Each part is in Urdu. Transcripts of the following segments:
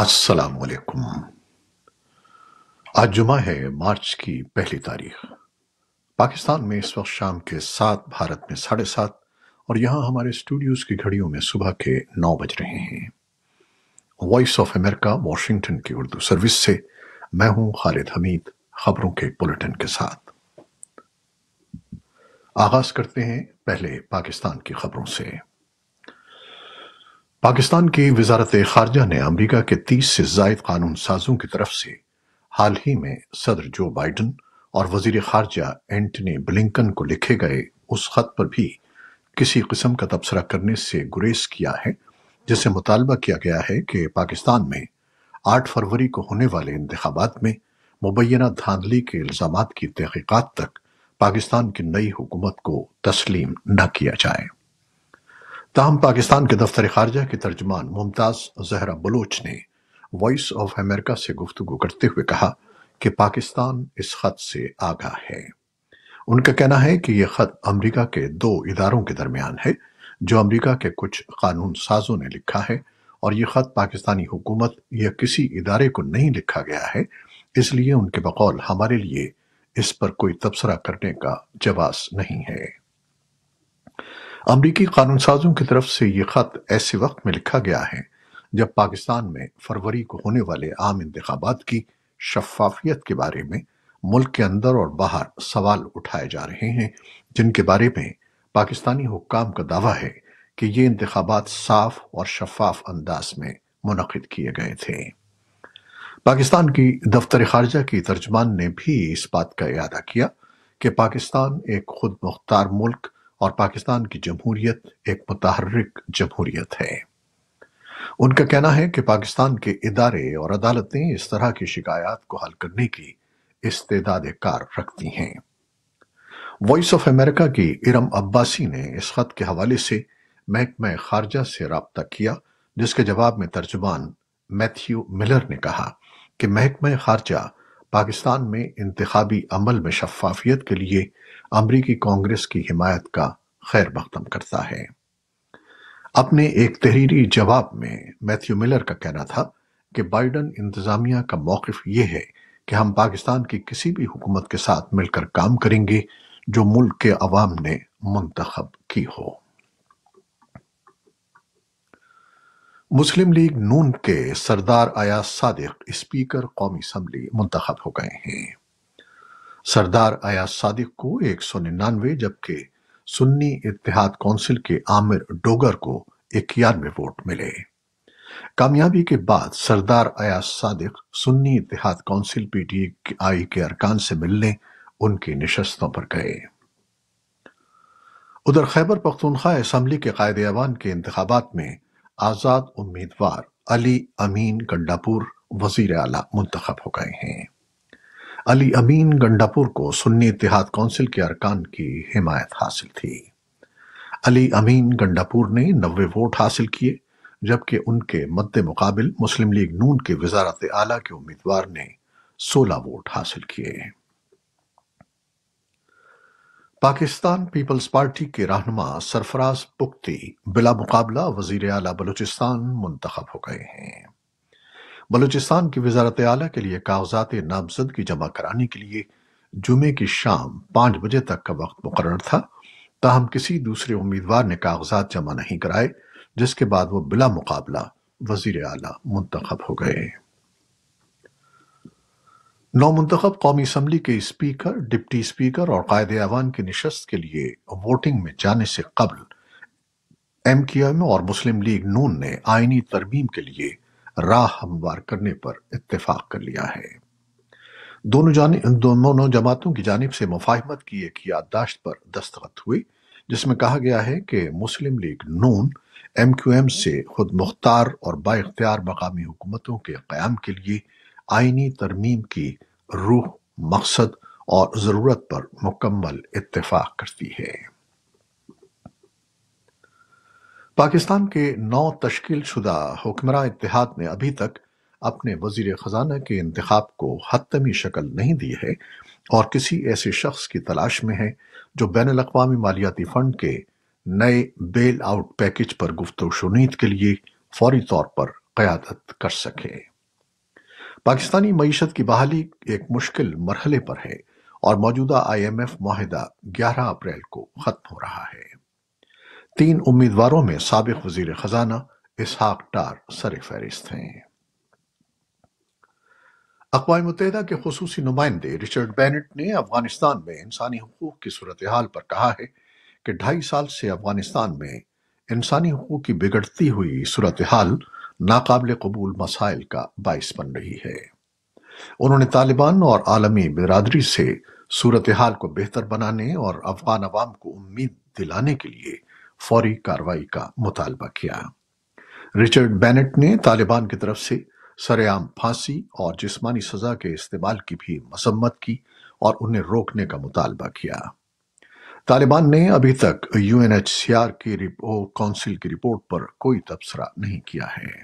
السلام علیکم آج جمعہ ہے مارچ کی پہلی تاریخ پاکستان میں اس وقت شام کے ساتھ بھارت میں ساڑھے سات اور یہاں ہمارے اسٹوڈیوز کی گھڑیوں میں صبح کے نو بج رہے ہیں وائس آف امریکہ واشنگٹن کی اردو سروس سے میں ہوں خالد حمید خبروں کے بلٹن کے ساتھ آغاز کرتے ہیں پہلے پاکستان کی خبروں سے پاکستان کی وزارت خارجہ نے امریکہ کے تیس سے زائد قانون سازوں کی طرف سے حال ہی میں صدر جو بائیڈن اور وزیر خارجہ اینٹنی بلنکن کو لکھے گئے اس خط پر بھی کسی قسم کا تبصرہ کرنے سے گریز کیا ہے جسے مطالبہ کیا گیا ہے کہ پاکستان میں آٹھ فروری کو ہونے والے انتخابات میں مبینہ دھاندلی کے الزامات کی تحقیقات تک پاکستان کی نئی حکومت کو تسلیم نہ کیا جائے تاہم پاکستان کے دفتر خارجہ کے ترجمان ممتاز زہرہ بلوچ نے وائس آف امریکہ سے گفتگو کرتے ہوئے کہا کہ پاکستان اس خط سے آگاہ ہے ان کا کہنا ہے کہ یہ خط امریکہ کے دو اداروں کے درمیان ہے جو امریکہ کے کچھ قانون سازوں نے لکھا ہے اور یہ خط پاکستانی حکومت یا کسی ادارے کو نہیں لکھا گیا ہے اس لیے ان کے بقول ہمارے لیے اس پر کوئی تبصرہ کرنے کا جواز نہیں ہے امریکی قانون سازوں کی طرف سے یہ خط ایسے وقت میں لکھا گیا ہے جب پاکستان میں فروری کو ہونے والے عام انتخابات کی شفافیت کے بارے میں ملک کے اندر اور باہر سوال اٹھائے جا رہے ہیں جن کے بارے میں پاکستانی حکام کا دعویٰ ہے کہ یہ انتخابات صاف اور شفاف انداز میں منعقد کیے گئے تھے پاکستان کی دفتر خارجہ کی ترجمان نے بھی اس بات کا اعادہ کیا کہ پاکستان ایک خود مختار ملک اور پاکستان کی جمہوریت ایک متحرک جمہوریت ہے ان کا کہنا ہے کہ پاکستان کے ادارے اور عدالتیں اس طرح کی شکایات کو حل کرنے کی استعداد کار رکھتی ہیں وائس آف امریکہ کی ارم عباسی نے اس خط کے حوالے سے محکمہ خارجہ سے رابطہ کیا جس کے جواب میں ترجمان میتھیو ملر نے کہا کہ محکمہ خارجہ پاکستان میں انتخابی عمل میں شفافیت کے لیے امریکی کانگریس کی حمایت کا خیر مقدم کرتا ہے اپنے ایک تحریری جواب میں میتھیو ملر کا کہنا تھا کہ بائیڈن انتظامیہ کا موقف یہ ہے کہ ہم پاکستان کی کسی بھی حکومت کے ساتھ مل کر کام کریں گے جو ملک کے عوام نے منتخب کی ہو مسلم لیگ نون کے سردار ایاز صادق اسپیکر قومی اسمبلی منتخب ہو گئے ہیں سردار ایاز صادق کو ایک سو ننانوے جبکہ سنی اتحاد کونسل کے عامر ڈوگر کو اکیانوے ووٹ ملے کامیابی کے بعد سردار ایاز صادق سنی اتحاد کونسل پی ٹی آئی کے ارکان سے ملنے ان کی نشستوں پر گئے ادھر خیبر پختونخوا اسمبلی کے قائد ایوان کے انتخابات میں آزاد امیدوار علی امین گنڈاپور وزیر اعلیٰ منتخب ہو گئے ہیں علی امین گنڈاپور کو سنی اتحاد کونسل کے ارکان کی حمایت حاصل تھی علی امین گنڈاپور نے نوے ووٹ حاصل کیے جبکہ ان کے مد مقابل مسلم لیگ نون کے وزارت اعلیٰ کے امیدوار نے سولہ ووٹ حاصل کیے پاکستان پیپلز پارٹی کے رہنما سرفراز پکتی بلا مقابلہ وزیر اعلیٰ بلوچستان منتخب ہو گئے ہیں بلوچستان کی وزارت اعلیٰ کے لیے کاغذات نامزدگی جمع کرانے کے لیے جمعے کی شام پانچ بجے تک کا وقت مقرر تھا تاہم کسی دوسرے امیدوار نے کاغذات جمع نہیں کرائے جس کے بعد وہ بلا مقابلہ وزیر اعلیٰ منتخب ہو گئے نو منتخب قومی اسمبلی کے اسپیکر ڈپٹی اسپیکر اور قائد ایوان کی نشست کے لیے ووٹنگ میں جانے سے قبل ایم کیو ایم اور مسلم لیگ نون نے آئینی ترمیم کے لیے راہ ہموار کرنے پر اتفاق کر لیا ہے دونوں جماعتوں کی جانب سے مفاہمت کی ایک یادداشت پر دستخط ہوئی جس میں کہا گیا ہے کہ Muslim League Noon M Q M سے خود مختار اور با اختیار مقامی حکومتوں کے قیام کے لیے آئینی ترمیم کی روح مقصد اور ضرورت پر مکمل اتفاق کرتی ہے پاکستان کے نو تشکیل شدہ حکمراں اتحاد نے ابھی تک اپنے وزیر خزانہ کے انتخاب کو حتمی شکل نہیں دی ہے اور کسی ایسے شخص کی تلاش میں ہے جو بین الاقوامی مالیاتی فنڈ کے نئے بیل آؤٹ پیکج پر گفت و شنید کے لیے فوری طور پر قیادت کر سکے پاکستانی معیشت کی بحالی ایک مشکل مرحلے پر ہے اور موجودہ آئی ایم ایف معاہدہ گیارہ اپریل کو ختم ہو رہا ہے تین امیدواروں میں سابق وزیر خزانہ اسحاق سر ہیں اقوام متحدہ کے خصوصی نمائندے رچرڈ بینٹ نے افغانستان میں انسانی حقوق کی صورتحال پر کہا ہے کہ ڈھائی سال سے افغانستان میں انسانی حقوق کی بگڑتی ہوئی صورتحال ناقابل قبول مسائل کا باعث بن رہی ہے انہوں نے طالبان اور عالمی برادری سے صورتحال کو بہتر بنانے اور افغان عوام کو امید دلانے کے لیے فوری کاروائی کا مطالبہ کیا رچرڈ بینٹ نے طالبان کی طرف سے سر عام پھانسی اور جسمانی سزا کے استعمال کی بھی مذمت کی اور انہیں روکنے کا مطالبہ کیا طالبان نے ابھی تک U N H C R کی کونسل کی رپورٹ پر کوئی تبصرہ نہیں کیا ہے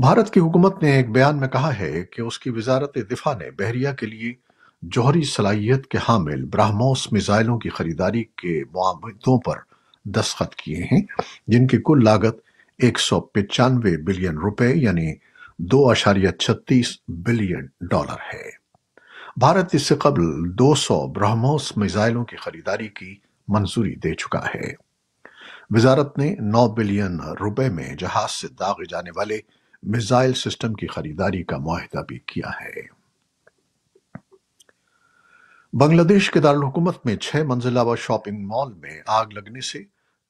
بھارت کی حکومت نے ایک بیان میں کہا ہے کہ اس کی وزارت دفاع نے بحریہ کے لیے جوہری صلاحیت کے حامل براہموس میزائلوں کی خریداری کے معاہدوں پر دستخط کیے ہیں جن کی کل لاگت ایک سو پچانوے بلین روپے یعنی دو اشاریہ چھتیس بلین ڈالر ہے بھارت اس سے قبل دو سو برہموس میزائلوں کی خریداری کی منظوری دے چکا ہے وزارت نے نو بلین روپے میں جہاز سے داغے جانے والے میزائل سسٹم کی خریداری کا معاہدہ بھی کیا ہے بنگلہ دیش کے دارالحکومت میں چھ منزلہ و شاپنگ مال میں آگ لگنے سے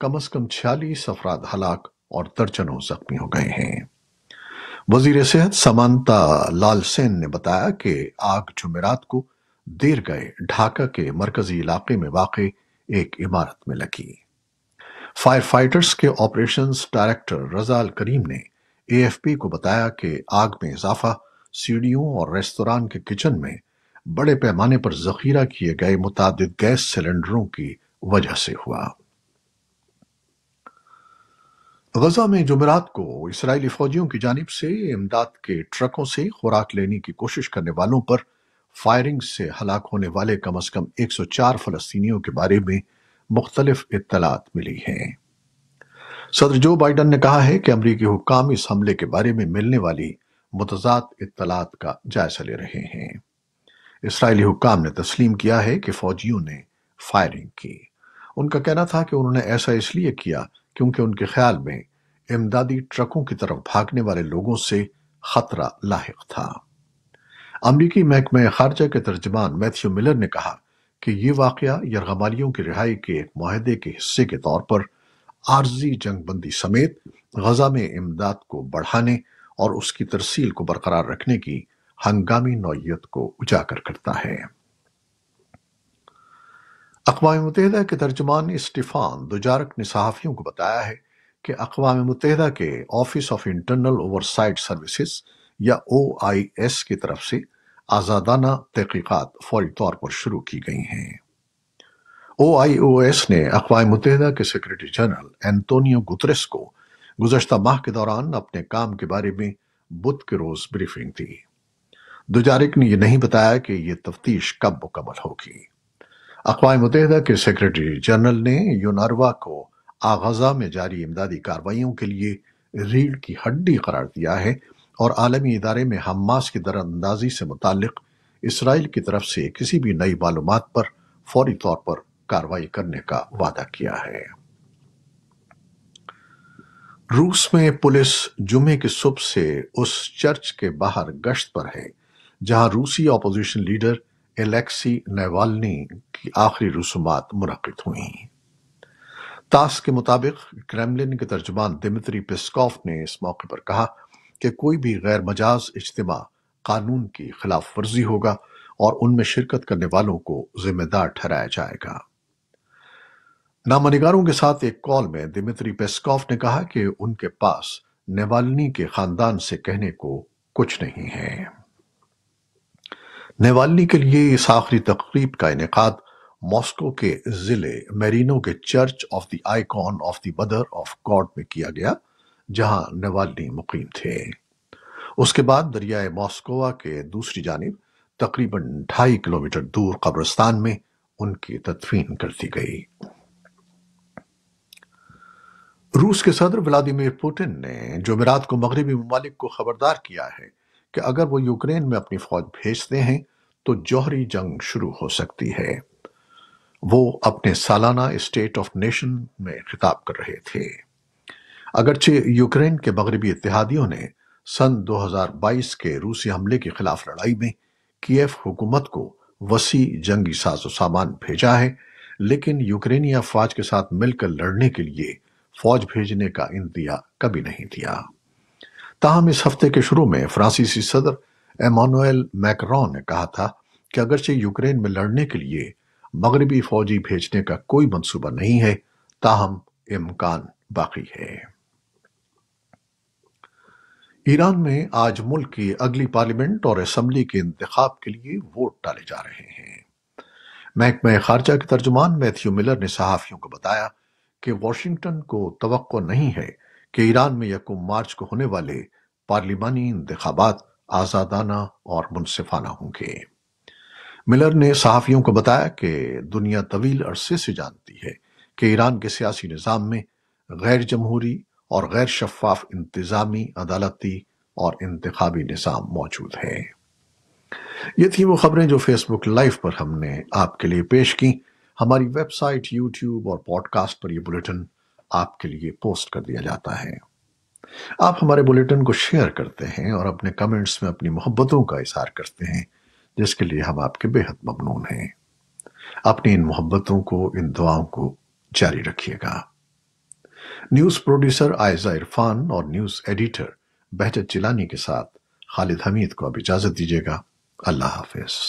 کم از کم چھیالیس افراد ہلاک اور زخمی ہو گئے ہیں وزیر صحت سمانتا لال سین نے بتایا کہ آگ جمعرات کو دیر گئے ڈھاکہ کے مرکزی علاقے میں واقع ایک عمارت میں لگی فائر فائٹرز کے آپریشنز ڈائریکٹر رزال کریم نے اے ایف پی کو بتایا کہ آگ میں اضافہ سیڑھیوں اور ریستوران کے کچن میں بڑے پیمانے پر ذخیرہ کیے گئے متعدد گیس سلنڈروں کی وجہ سے ہوا غزہ میں جمعرات کو اسرائیلی فوجیوں کی جانب سے امداد کے ٹرکوں سے خوراک لینے کی کوشش کرنے والوں پر فائرنگ سے ہلاک ہونے والے کم از کم ایک سو چار فلسطینیوں کے بارے میں مختلف اطلاعات ملی ہیں صدر جو بائیڈن نے کہا ہے کہ امریکی حکام اس حملے کے بارے میں ملنے والی متضاد اطلاعات کا جائزہ لے رہے ہیں اسرائیلی حکام نے تسلیم کیا ہے کہ فوجیوں نے فائرنگ کی ان کا کہنا تھا کہ انہوں نے ایسا اس لیے کیا کیونکہ ان کے خیال میں امدادی ٹرکوں کی طرف بھاگنے والے لوگوں سے خطرہ لاحق تھا امریکی محکمہ خارجہ کے ترجمان میتھیو ملر نے کہا کہ یہ واقعہ یرغمالیوں کی رہائی کے ایک معاہدے کے حصے کے طور پر عارضی جنگ بندی سمیت غزہ میں امداد کو بڑھانے اور اس کی ترسیل کو برقرار رکھنے کی ہنگامی نوعیت کو اجاگر کرتا ہے اقوام متحدہ کے ترجمان اسٹیفان دوجارک نے صحافیوں کو بتایا ہے کہ اقوام متحدہ کے office of internal oversight services یا او آئی ایس کی طرف سے آزادانہ تحقیقات فوری طور پر شروع کی گئی ہیں او آئی او ایس نے اقوام متحدہ کے سیکرٹری جنرل اینتونیو گتریس کو گزشتہ ماہ کے دوران اپنے کام کے بارے میں بدھ کے روز بریفنگ دی دجارک نے یہ نہیں بتایا کہ یہ تفتیش کب مکمل ہوگی اقوام متحدہ کے سیکرٹری جنرل نے یوناروا کو آغازہ میں جاری امدادی کارروائیوں کے لیے ریڑھ کی ہڈی قرار دیا ہے اور عالمی ادارے میں حماس کی در اندازی سے متعلق اسرائیل کی طرف سے کسی بھی نئی معلومات پر فوری طور پر کاروائی کرنے کا وعدہ کیا ہے روس میں پولیس جمعے کے صبح سے اس چرچ کے باہر گشت پر ہے جہاں روسی اپوزیشن لیڈر الیکسی نیوالنی کی آخری رسومات منعقد ہوئیں کریملن کے ترجمان دمتری پسکوف نے اس موقع پر کہا کہ کوئی بھی غیر مجاز اجتماع قانون کی خلاف ورزی ہوگا اور ان میں شرکت کرنے والوں کو ذمہ دار ٹھہرایا جائے گا نامنگاروں نگاروں کے ساتھ ایک کال میں دمتری پیسکوف نے کہا کہ ان کے پاس نیوالنی کے خاندان سے کہنے کو کچھ نہیں ہے نیوالی کے لیے اس آخری تقریب کا انعقاد ماسکو کے ضلع میرینو کے church of the icon of the mother of God میں کیا گیا جہاں نیوالنی مقیم تھے اس کے بعد دریائے کے دوسری جانب تقریباً ڈھائی کلومیٹر دور قبرستان میں ان کی تدفین کر دی گئی روس کے صدر ولادیمیر پوٹن نے جمعرات کو مغربی ممالک کو خبردار کیا ہے کہ اگر وہ یوکرین میں اپنی فوج بھیجتے ہیں تو جوہری جنگ شروع ہو سکتی ہے وہ اپنے سالانہ اسٹیٹ آف نیشن میں خطاب کر رہے تھے اگرچہ یوکرین کے مغربی اتحادیوں نے سن دو ہزار بائیس کے روسی حملے کے خلاف لڑائی میں کیف حکومت کو وسیع جنگی ساز و سامان بھیجا ہے لیکن یوکرینی افواج کے ساتھ مل کر لڑنے کے لیے فوج بھیجنے کا انتیا کبھی نہیں دیا تاہم اس ہفتے کے شروع میں فرانسیسی صدر ایمانویل میکرون نے کہا تھا کہ اگرچہ یوکرین میں لڑنے کے لیے مغربی فوجی بھیجنے کا کوئی منصوبہ نہیں ہے تاہم امکان باقی ہے ایران میں آج ملک کی اگلی پارلیمنٹ اور اسمبلی کے انتخاب کے لیے ووٹ ڈالے جا رہے ہیں محکمہ خارجہ کے ترجمان میتھیو ملر نے صحافیوں کو بتایا کہ واشنگٹن کو توقع نہیں ہے کہ ایران میں یکم مارچ کو ہونے والے پارلیمانی انتخابات آزادانہ اور منصفانہ ہوں گے ملر نے صحافیوں کو بتایا کہ دنیا طویل عرصے سے جانتی ہے کہ ایران کے سیاسی نظام میں غیر جمہوری اور غیر شفاف انتظامی عدالتی اور انتخابی نظام موجود ہے یہ تھی وہ خبریں جو فیس بک لائف پر ہم نے آپ کے لیے پیش کی ہماری ویب سائٹ یوٹیوب اور پوڈ کاسٹ پر یہ بلٹن آپ کے لیے پوسٹ کر دیا جاتا ہے آپ ہمارے بلیٹن کو شیئر کرتے ہیں اور اپنے کمنٹس میں اپنی محبتوں کا اظہار کرتے ہیں جس کے لیے ہم آپ کے بے حد ممنون ہیں اپنی ان محبتوں کو ان دعاؤں کو جاری رکھیے گا نیوز پروڈیوسر آئزہ عرفان اور نیوز ایڈیٹر بہجت چلانی کے ساتھ خالد حمید کو اب اجازت دیجیے گا اللہ حافظ